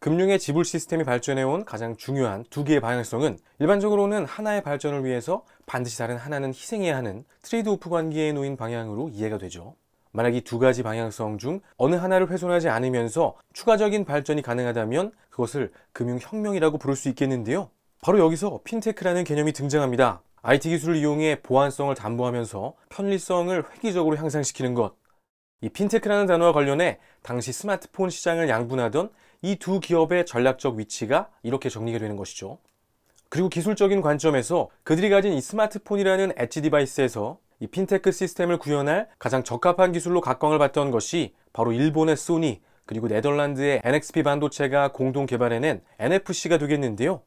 금융의 지불 시스템이 발전해온 가장 중요한 두 개의 방향성은 일반적으로는 하나의 발전을 위해서 반드시 다른 하나는 희생해야 하는 트레이드 오프 관계에 놓인 방향으로 이해가 되죠. 만약 이 두 가지 방향성 중 어느 하나를 훼손하지 않으면서 추가적인 발전이 가능하다면 그것을 금융혁명이라고 부를 수 있겠는데요. 바로 여기서 핀테크라는 개념이 등장합니다. IT 기술을 이용해 보안성을 담보하면서 편리성을 획기적으로 향상시키는 것. 이 핀테크라는 단어와 관련해 당시 스마트폰 시장을 양분하던 이두 기업의 전략적 위치가 이렇게 정리가 되는 것이죠. 그리고 기술적인 관점에서 그들이 가진 이 스마트폰이라는 엣지 디바이스에서 이 핀테크 시스템을 구현할 가장 적합한 기술로 각광을 받던 것이 바로 일본의 소니 그리고 네덜란드의 NXP 반도체가 공동 개발해낸 NFC가 되겠는데요.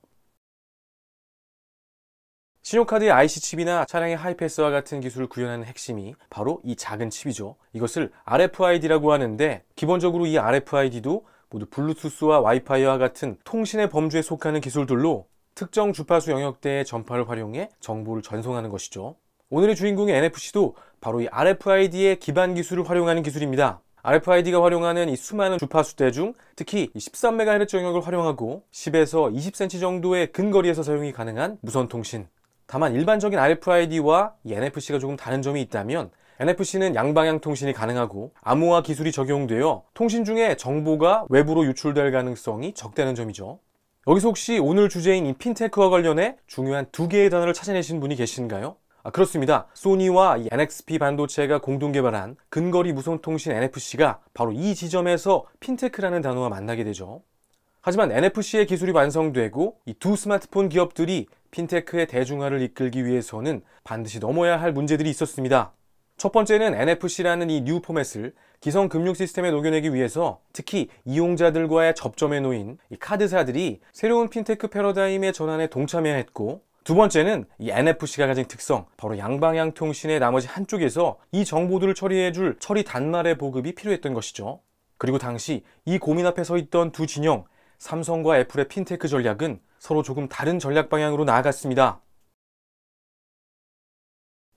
신용카드의 IC 칩이나 차량의 하이패스와 같은 기술을 구현하는 핵심이 바로 이 작은 칩이죠. 이것을 RFID라고 하는데 기본적으로 이 RFID도 모두 블루투스와 와이파이와 같은 통신의 범주에 속하는 기술들로 특정 주파수 영역대의 전파를 활용해 정보를 전송하는 것이죠. 오늘의 주인공의 NFC도 바로 이 RFID의 기반 기술을 활용하는 기술입니다. RFID가 활용하는 이 수많은 주파수대 중 특히 13MHz 영역을 활용하고 10에서 20cm 정도의 근거리에서 사용이 가능한 무선 통신. 다만 일반적인 RFID와 NFC가 조금 다른 점이 있다면 NFC는 양방향 통신이 가능하고 암호화 기술이 적용되어 통신 중에 정보가 외부로 유출될 가능성이 적다는 점이죠. 여기서 혹시 오늘 주제인 이 핀테크와 관련해 중요한 두 개의 단어를 찾아내신 분이 계신가요? 아, 그렇습니다. 소니와 이 NXP 반도체가 공동 개발한 근거리 무선 통신 NFC가 바로 이 지점에서 핀테크라는 단어와 만나게 되죠. 하지만 NFC의 기술이 완성되고 이 두 스마트폰 기업들이 핀테크의 대중화를 이끌기 위해서는 반드시 넘어야 할 문제들이 있었습니다. 첫 번째는 NFC라는 이 뉴 포맷을 기성 금융 시스템에 녹여내기 위해서 특히 이용자들과의 접점에 놓인 이 카드사들이 새로운 핀테크 패러다임의 전환에 동참해야 했고 두 번째는 이 NFC가 가진 특성, 바로 양방향 통신의 나머지 한쪽에서 이 정보들을 처리해줄 처리 단말의 보급이 필요했던 것이죠. 그리고 당시 이 고민 앞에 서 있던 두 진영, 삼성과 애플의 핀테크 전략은 서로 조금 다른 전략 방향으로 나아갔습니다.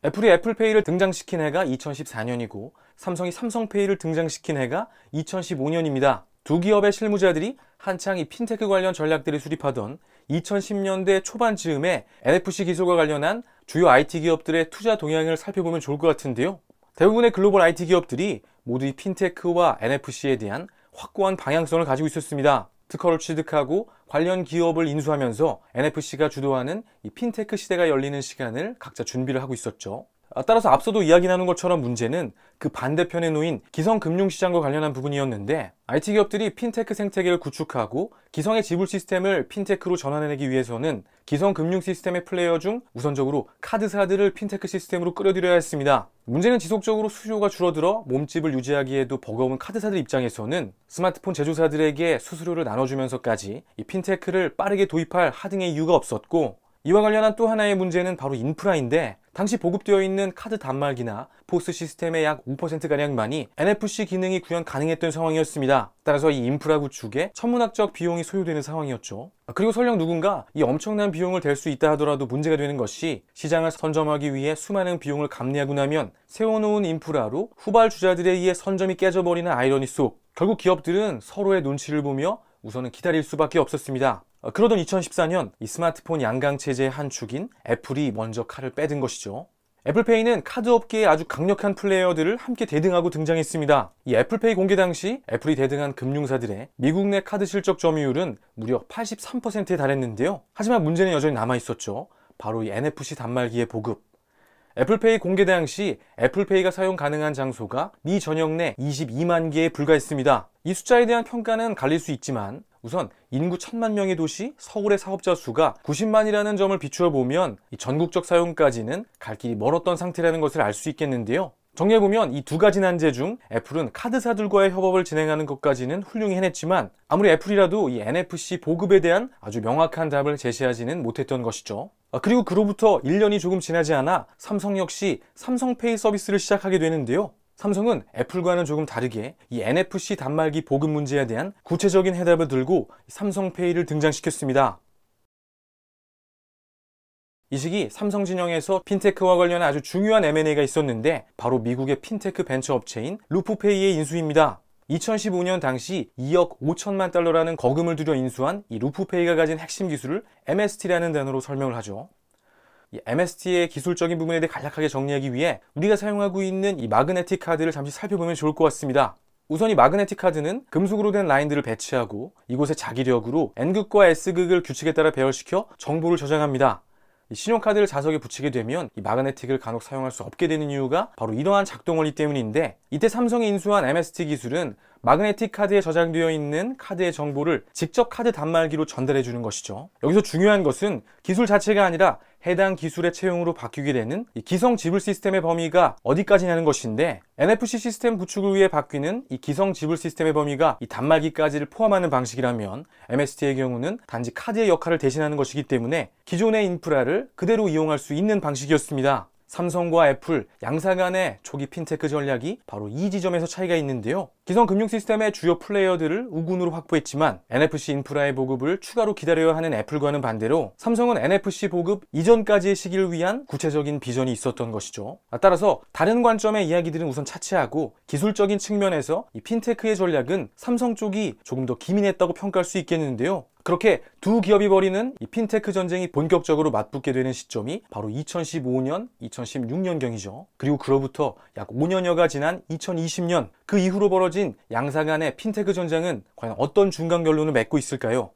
애플이 애플페이를 등장시킨 해가 2014년이고 삼성이 삼성페이를 등장시킨 해가 2015년입니다. 두 기업의 실무자들이 한창 이 핀테크 관련 전략들을 수립하던 2010년대 초반 즈음에 NFC 기술과 관련한 주요 IT 기업들의 투자 동향을 살펴보면 좋을 것 같은데요. 대부분의 글로벌 IT 기업들이 모두 이 핀테크와 NFC에 대한 확고한 방향성을 가지고 있었습니다. 특허를 취득하고 관련 기업을 인수하면서 NFC가 주도하는 이 핀테크 시대가 열리는 시간을 각자 준비를 하고 있었죠. 아, 따라서 앞서도 이야기 나눈 것처럼 문제는 그 반대편에 놓인 기성금융시장과 관련한 부분이었는데 IT 기업들이 핀테크 생태계를 구축하고 기성의 지불 시스템을 핀테크로 전환해내기 위해서는 기성금융 시스템의 플레이어 중 우선적으로 카드사들을 핀테크 시스템으로 끌어들여야 했습니다. 문제는 지속적으로 수요가 줄어들어 몸집을 유지하기에도 버거운 카드사들 입장에서는 스마트폰 제조사들에게 수수료를 나눠주면서까지 이 핀테크를 빠르게 도입할 하등의 이유가 없었고 이와 관련한 또 하나의 문제는 바로 인프라인데 당시 보급되어 있는 카드 단말기나 포스 시스템의 약 5%가량만이 NFC 기능이 구현 가능했던 상황이었습니다. 따라서 이 인프라 구축에 천문학적 비용이 소요되는 상황이었죠. 그리고 설령 누군가 이 엄청난 비용을 댈 수 있다 하더라도 문제가 되는 것이 시장을 선점하기 위해 수많은 비용을 감내하고 나면 세워놓은 인프라로 후발 주자들에 의해 선점이 깨져버리는 아이러니 속 결국 기업들은 서로의 눈치를 보며 우선은 기다릴 수밖에 없었습니다. 어, 그러던 2014년 이 스마트폰 양강 체제의 한 축인 애플이 먼저 칼을 빼든 것이죠. 애플페이는 카드 업계의 아주 강력한 플레이어들을 함께 대등하고 등장했습니다. 이 애플페이 공개 당시 애플이 대등한 금융사들의 미국 내 카드 실적 점유율은 무려 83%에 달했는데요. 하지만 문제는 여전히 남아 있었죠. 바로 이 NFC 단말기의 보급. 애플페이 공개 당시 애플페이가 사용 가능한 장소가 미 전역 내 22만 개에 불과했습니다. 이 숫자에 대한 평가는 갈릴 수 있지만 우선 인구 1 천만 명의 도시 서울의 사업자 수가 90만이라는 점을 비추어 보면 전국적 사용까지는 갈 길이 멀었던 상태라는 것을 알 수 있겠는데요. 정리해보면 이 두 가지 난제 중 애플은 카드사들과의 협업을 진행하는 것까지는 훌륭히 해냈지만 아무리 애플이라도 이 NFC 보급에 대한 아주 명확한 답을 제시하지는 못했던 것이죠. 아, 그리고 그로부터 1년이 조금 지나지 않아 삼성 역시 삼성페이 서비스를 시작하게 되는데요. 삼성은 애플과는 조금 다르게 이 NFC 단말기 보급 문제에 대한 구체적인 해답을 들고 삼성페이를 등장시켰습니다. 이 시기 삼성 진영에서 핀테크와 관련한 아주 중요한 M&A가 있었는데 바로 미국의 핀테크 벤처 업체인 루프페이의 인수입니다. 2015년 당시 2억 5천만 달러라는 거금을 들여 인수한 이 루프페이가 가진 핵심 기술을 MST라는 단어로 설명을 하죠. MST의 기술적인 부분에 대해 간략하게 정리하기 위해 우리가 사용하고 있는 이 마그네틱 카드를 잠시 살펴보면 좋을 것 같습니다. 우선 이 마그네틱 카드는 금속으로 된 라인들을 배치하고 이곳의 자기력으로 N극과 S극을 규칙에 따라 배열시켜 정보를 저장합니다. 신용카드를 자석에 붙이게 되면 이 마그네틱을 간혹 사용할 수 없게 되는 이유가 바로 이러한 작동원리 때문인데 이때 삼성이 인수한 MST 기술은 마그네틱 카드에 저장되어 있는 카드의 정보를 직접 카드 단말기로 전달해 주는 것이죠. 여기서 중요한 것은 기술 자체가 아니라 해당 기술의 채용으로 바뀌게 되는 기성 지불 시스템의 범위가 어디까지냐는 것인데 NFC 시스템 구축을 위해 바뀌는 이 기성 지불 시스템의 범위가 이 단말기까지를 포함하는 방식이라면 MST의 경우는 단지 카드의 역할을 대신하는 것이기 때문에 기존의 인프라를 그대로 이용할 수 있는 방식이었습니다. 삼성과 애플 양사 간의 초기 핀테크 전략이 바로 이 지점에서 차이가 있는데요. 기성 금융 시스템의 주요 플레이어들을 우군으로 확보했지만 NFC 인프라의 보급을 추가로 기다려야 하는 애플과는 반대로 삼성은 NFC 보급 이전까지의 시기를 위한 구체적인 비전이 있었던 것이죠. 따라서 다른 관점의 이야기들은 우선 차치하고 기술적인 측면에서 이 핀테크의 전략은 삼성 쪽이 조금 더 기민했다고 평가할 수 있겠는데요. 그렇게 두 기업이 벌이는 이 핀테크 전쟁이 본격적으로 맞붙게 되는 시점이 바로 2015년, 2016년경이죠. 그리고 그로부터 약 5년여가 지난 2020년 그 이후로 벌어진 양사 간의 핀테크 전쟁은 과연 어떤 중간 결론을 맺고 있을까요?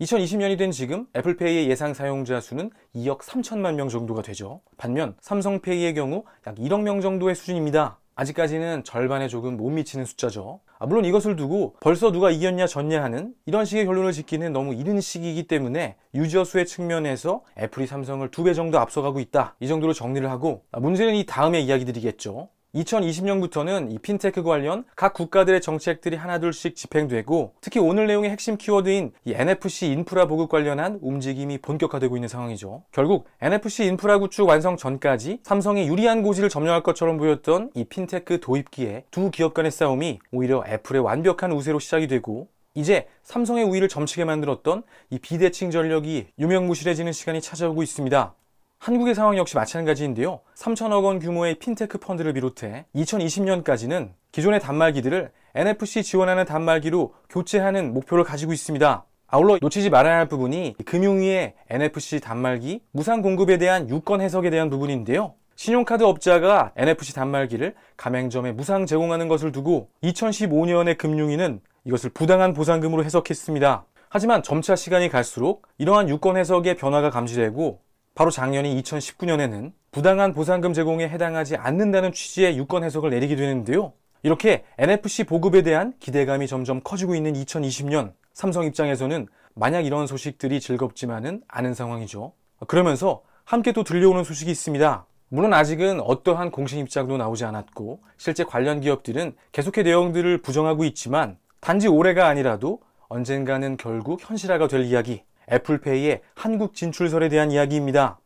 2020년이 된 지금 애플페이의 예상 사용자 수는 2억 3천만 명 정도가 되죠. 반면 삼성페이의 경우 약 1억 명 정도의 수준입니다. 아직까지는 절반에 조금 못 미치는 숫자죠 아, 물론 이것을 두고 벌써 누가 이겼냐 졌냐 하는 이런 식의 결론을 짓기는 너무 이른 시기이기 때문에 유저 수의 측면에서 애플이 삼성을 두 배 정도 앞서가고 있다 이 정도로 정리를 하고 아, 문제는 이 다음의 이야기들이겠죠 2020년부터는 이 핀테크 관련 각 국가들의 정책들이 하나둘씩 집행되고 특히 오늘 내용의 핵심 키워드인 이 NFC 인프라 보급 관련한 움직임이 본격화되고 있는 상황이죠. 결국 NFC 인프라 구축 완성 전까지 삼성이 유리한 고지를 점령할 것처럼 보였던 이 핀테크 도입기에 두 기업 간의 싸움이 오히려 애플의 완벽한 우세로 시작이 되고 이제 삼성의 우위를 점치게 만들었던 이 비대칭 전력이 유명무실해지는 시간이 찾아오고 있습니다. 한국의 상황 역시 마찬가지인데요. 3천억 원 규모의 핀테크 펀드를 비롯해 2020년까지는 기존의 단말기들을 NFC 지원하는 단말기로 교체하는 목표를 가지고 있습니다. 아울러 놓치지 말아야 할 부분이 금융위의 NFC 단말기 무상 공급에 대한 유권 해석에 대한 부분인데요. 신용카드 업자가 NFC 단말기를 가맹점에 무상 제공하는 것을 두고 2015년에 금융위는 이것을 부당한 보상금으로 해석했습니다. 하지만 점차 시간이 갈수록 이러한 유권 해석의 변화가 감지되고 바로 작년인 2019년에는 부당한 보상금 제공에 해당하지 않는다는 취지의 유권 해석을 내리게 되는데요. 이렇게 NFC 보급에 대한 기대감이 점점 커지고 있는 2020년 삼성 입장에서는 만약 이런 소식들이 즐겁지만은 않은 상황이죠. 그러면서 함께 또 들려오는 소식이 있습니다. 물론 아직은 어떠한 공식 입장도 나오지 않았고 실제 관련 기업들은 계속해 내용들을 부정하고 있지만 단지 올해가 아니라도 언젠가는 결국 현실화가 될 이야기 애플페이의 한국 진출설에 대한 이야기입니다.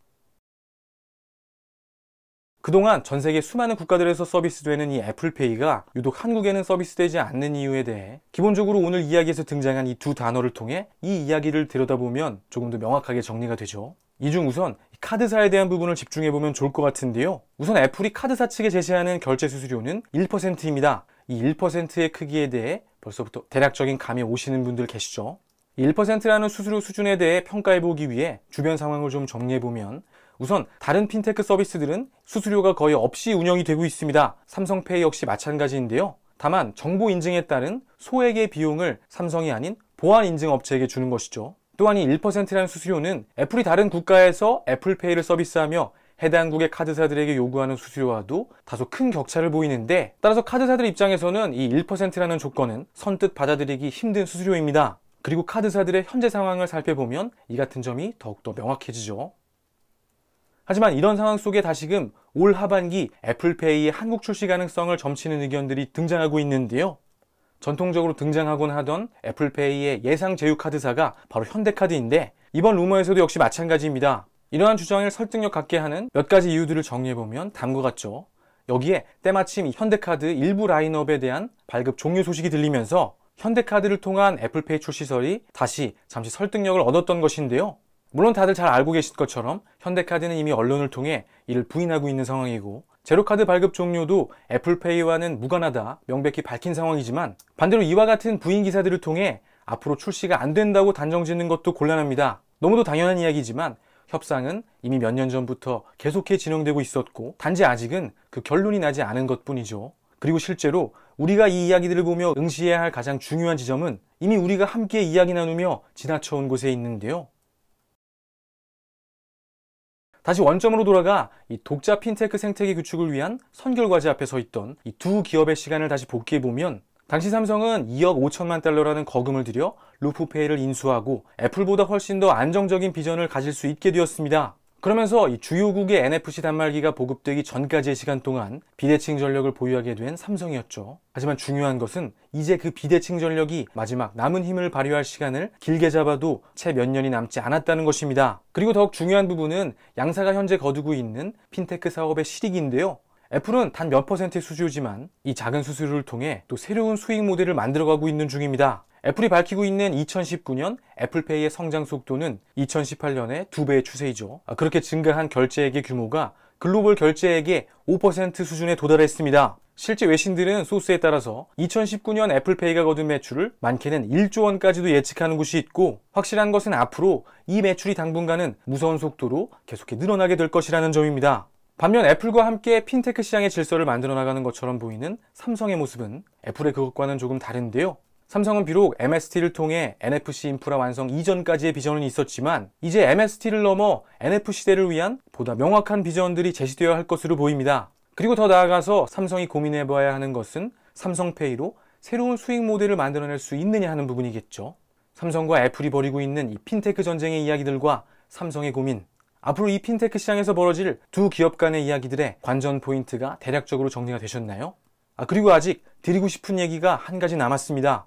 그동안 전 세계 수많은 국가들에서 서비스되는 이 애플페이가 유독 한국에는 서비스되지 않는 이유에 대해 기본적으로 오늘 이야기에서 등장한 이 두 단어를 통해 이 이야기를 들여다보면 조금 더 명확하게 정리가 되죠. 이 중 우선 카드사에 대한 부분을 집중해보면 좋을 것 같은데요. 우선 애플이 카드사 측에 제시하는 결제 수수료는 1%입니다. 이 1%의 크기에 대해 벌써부터 대략적인 감이 오시는 분들 계시죠? 1%라는 수수료 수준에 대해 평가해보기 위해 주변 상황을 좀 정리해보면 우선 다른 핀테크 서비스들은 수수료가 거의 없이 운영이 되고 있습니다. 삼성페이 역시 마찬가지인데요. 다만 정보 인증에 따른 소액의 비용을 삼성이 아닌 보안 인증 업체에게 주는 것이죠. 또한 이 1%라는 수수료는 애플이 다른 국가에서 애플페이를 서비스하며 해당국의 카드사들에게 요구하는 수수료와도 다소 큰 격차를 보이는데 따라서 카드사들 입장에서는 이 1%라는 조건은 선뜻 받아들이기 힘든 수수료입니다. 그리고 카드사들의 현재 상황을 살펴보면 이 같은 점이 더욱더 명확해지죠. 하지만 이런 상황 속에 다시금 올 하반기 애플페이의 한국 출시 가능성을 점치는 의견들이 등장하고 있는데요. 전통적으로 등장하곤 하던 애플페이의 예상 제휴 카드사가 바로 현대카드인데 이번 루머에서도 역시 마찬가지입니다. 이러한 주장을 설득력 갖게 하는 몇 가지 이유들을 정리해보면 다음과 같죠. 여기에 때마침 현대카드 일부 라인업에 대한 발급 종료 소식이 들리면서 현대카드를 통한 애플페이 출시설이 다시 잠시 설득력을 얻었던 것인데요. 물론 다들 잘 알고 계실 것처럼 현대카드는 이미 언론을 통해 이를 부인하고 있는 상황이고 제로카드 발급 종료도 애플페이와는 무관하다 명백히 밝힌 상황이지만 반대로 이와 같은 부인 기사들을 통해 앞으로 출시가 안 된다고 단정 짓는 것도 곤란합니다. 너무도 당연한 이야기지만 협상은 이미 몇 년 전부터 계속해 진행되고 있었고 단지 아직은 그 결론이 나지 않은 것 뿐이죠. 그리고 실제로 우리가 이 이야기들을 보며 응시해야 할 가장 중요한 지점은 이미 우리가 함께 이야기 나누며 지나쳐온 곳에 있는데요. 다시 원점으로 돌아가 이 독자 핀테크 생태계 구축을 위한 선결과제 앞에 서 있던 이 두 기업의 시간을 다시 복귀해 보면 당시 삼성은 2억 5천만 달러라는 거금을 들여 루프페이를 인수하고 애플보다 훨씬 더 안정적인 비전을 가질 수 있게 되었습니다. 그러면서 이 주요국의 NFC 단말기가 보급되기 전까지의 시간 동안 비대칭 전력을 보유하게 된 삼성이었죠. 하지만 중요한 것은 이제 그 비대칭 전력이 마지막 남은 힘을 발휘할 시간을 길게 잡아도 채 몇 년이 남지 않았다는 것입니다. 그리고 더욱 중요한 부분은 양사가 현재 거두고 있는 핀테크 사업의 실익인데요. 애플은 단 몇 퍼센트의 수수료지만 이 작은 수수료를 통해 또 새로운 수익 모델을 만들어가고 있는 중입니다. 애플이 밝히고 있는 2019년 애플페이의 성장 속도는 2018년에 두배의 추세이죠. 아, 그렇게 증가한 결제액의 규모가 글로벌 결제액의 5% 수준에 도달했습니다. 실제 외신들은 소스에 따라서 2019년 애플페이가 거둔 매출을 많게는 1조 원까지도 예측하는 곳이 있고 확실한 것은 앞으로 이 매출이 당분간은 무서운 속도로 계속해 늘어나게 될 것이라는 점입니다. 반면 애플과 함께 핀테크 시장의 질서를 만들어 나가는 것처럼 보이는 삼성의 모습은 애플의 그것과는 조금 다른데요. 삼성은 비록 MST를 통해 NFC 인프라 완성 이전까지의 비전은 있었지만 이제 MST를 넘어 NF 시대를 위한 보다 명확한 비전들이 제시되어야 할 것으로 보입니다. 그리고 더 나아가서 삼성이 고민해봐야 하는 것은 삼성페이로 새로운 수익 모델을 만들어낼 수 있느냐 하는 부분이겠죠. 삼성과 애플이 벌이고 있는 이 핀테크 전쟁의 이야기들과 삼성의 고민, 앞으로 이 핀테크 시장에서 벌어질 두 기업 간의 이야기들의 관전 포인트가 대략적으로 정리가 되셨나요? 아, 그리고 아직 드리고 싶은 얘기가 한 가지 남았습니다.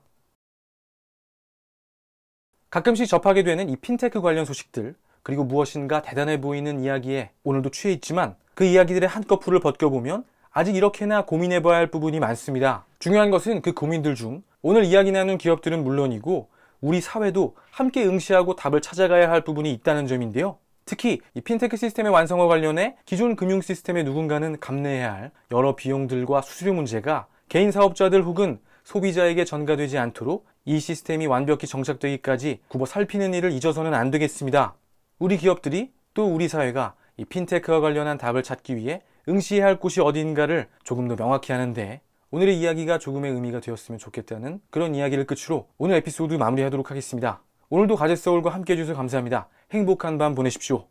가끔씩 접하게 되는 이 핀테크 관련 소식들, 그리고 무엇인가 대단해 보이는 이야기에 오늘도 취해 있지만 그 이야기들의 한꺼풀을 벗겨보면 아직 이렇게나 고민해봐야 할 부분이 많습니다. 중요한 것은 그 고민들 중 오늘 이야기 나눈 기업들은 물론이고 우리 사회도 함께 응시하고 답을 찾아가야 할 부분이 있다는 점인데요. 특히 이 핀테크 시스템의 완성과 관련해 기존 금융 시스템의 누군가는 감내해야 할 여러 비용들과 수수료 문제가 개인 사업자들 혹은 소비자에게 전가되지 않도록 이 시스템이 완벽히 정착되기까지 굽어 살피는 일을 잊어서는 안 되겠습니다. 우리 기업들이 또 우리 사회가 이 핀테크와 관련한 답을 찾기 위해 응시해야 할 곳이 어딘가를 조금 더 명확히 하는데 오늘의 이야기가 조금의 의미가 되었으면 좋겠다는 그런 이야기를 끝으로 오늘 에피소드 마무리하도록 하겠습니다. 오늘도 가제서울과 함께해 주셔서 감사합니다. 행복한 밤 보내십시오.